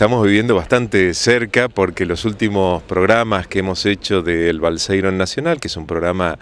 estamos viviendo bastante cerca porque los últimos programas que hemos hecho del Balseiro Nacional, que es un programa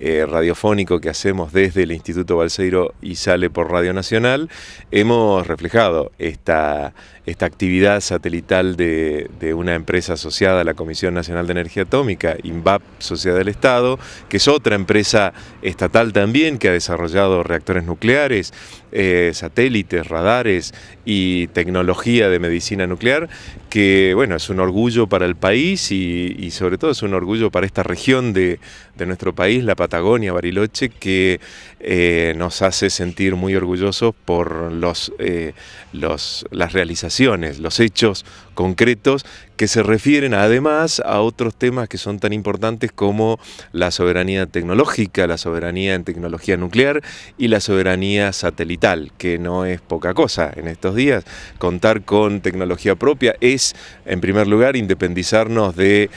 eh, radiofónico que hacemos desde el Instituto Balseiro y sale por Radio Nacional, hemos reflejado esta, esta actividad satelital de, una empresa asociada a la Comisión Nacional de Energía Atómica, INVAP Sociedad del Estado, que es otra empresa estatal también que ha desarrollado reactores nucleares, eh, satélites, radares y tecnología de medicina nuclear, que bueno, es un orgullo para el país y, sobre todo es un orgullo para esta región de, nuestro país, la Patagonia, Bariloche, que eh, nos hace sentir muy orgullosos por eh, los, las realizaciones, los hechos concretos que se refieren además a otros temas que son tan importantes como la soberanía tecnológica, la soberanía en tecnología nuclear y la soberanía satelital, que no es poca cosa en estos días. Contar con tecnología propia es en primer lugar, independizarnos del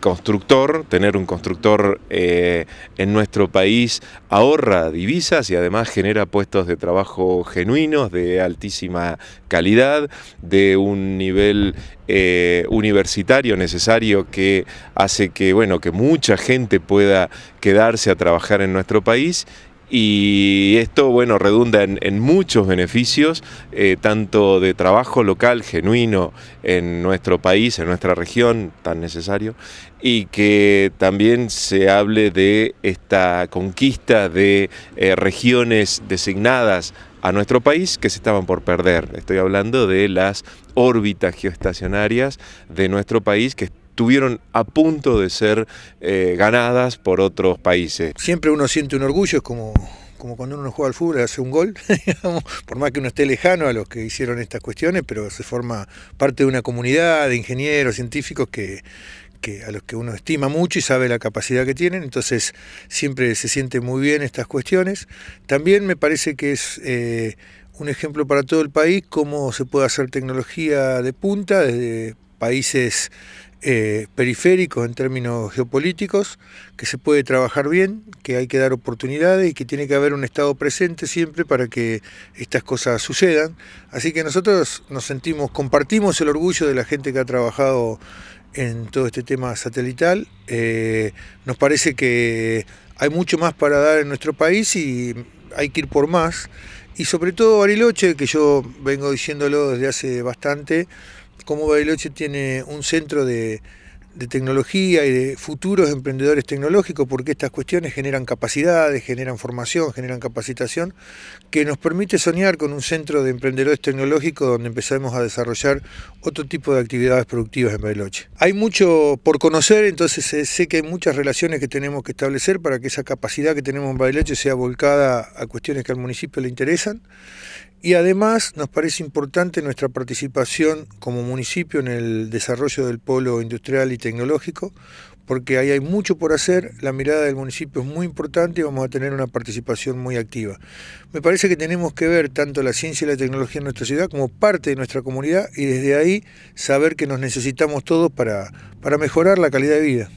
constructor, tener un constructor eh, en nuestro país ahorra divisas y además genera puestos de trabajo genuinos, de altísima calidad, de un nivel eh, universitario necesario que hace que, que mucha gente pueda quedarse a trabajar en nuestro país y esto, bueno, redunda en, muchos beneficios, eh, tanto de trabajo local genuino en nuestro país, en nuestra región, tan necesario, y que también se hable de esta conquista de eh, regiones designadas a nuestro país que se estaban por perder. Estoy hablando de las órbitas geoestacionarias de nuestro país que estuvieron a punto de ser eh, ganadas por otros países. Siempre uno siente un orgullo, es como, como cuando uno juega al fútbol y hace un gol, por más que uno esté lejano a los que hicieron estas cuestiones, pero se forma parte de una comunidad de ingenieros, científicos que, a los que uno estima mucho y sabe la capacidad que tienen, entonces siempre se siente muy bien estas cuestiones. También me parece que es eh, un ejemplo para todo el país cómo se puede hacer tecnología de punta desde países eh, periféricos en términos geopolíticos, que se puede trabajar bien, que hay que dar oportunidades y que tiene que haber un Estado presente siempre para que estas cosas sucedan. Así que nosotros nos sentimos, compartimos el orgullo de la gente que ha trabajado en todo este tema satelital. Eh, nos parece que hay mucho más para dar en nuestro país y hay que ir por más. Y sobre todo Bariloche, que yo vengo diciéndolo desde hace bastante, cómo Bariloche tiene un centro de, tecnología y de futuros emprendedores tecnológicos, porque estas cuestiones generan capacidades, generan formación, generan capacitación, que nos permite soñar con un centro de emprendedores tecnológicos donde empezamos a desarrollar otro tipo de actividades productivas en Bariloche. Hay mucho por conocer, entonces eh, sé que hay muchas relaciones que tenemos que establecer para que esa capacidad que tenemos en Bariloche sea volcada a cuestiones que al municipio le interesan y además nos parece importante nuestra participación como municipio en el desarrollo del polo industrial y tecnológico, porque ahí hay mucho por hacer, la mirada del municipio es muy importante y vamos a tener una participación muy activa. Me parece que tenemos que ver tanto la ciencia y la tecnología en nuestra ciudad como parte de nuestra comunidad y desde ahí saber que nos necesitamos todos para, para mejorar la calidad de vida.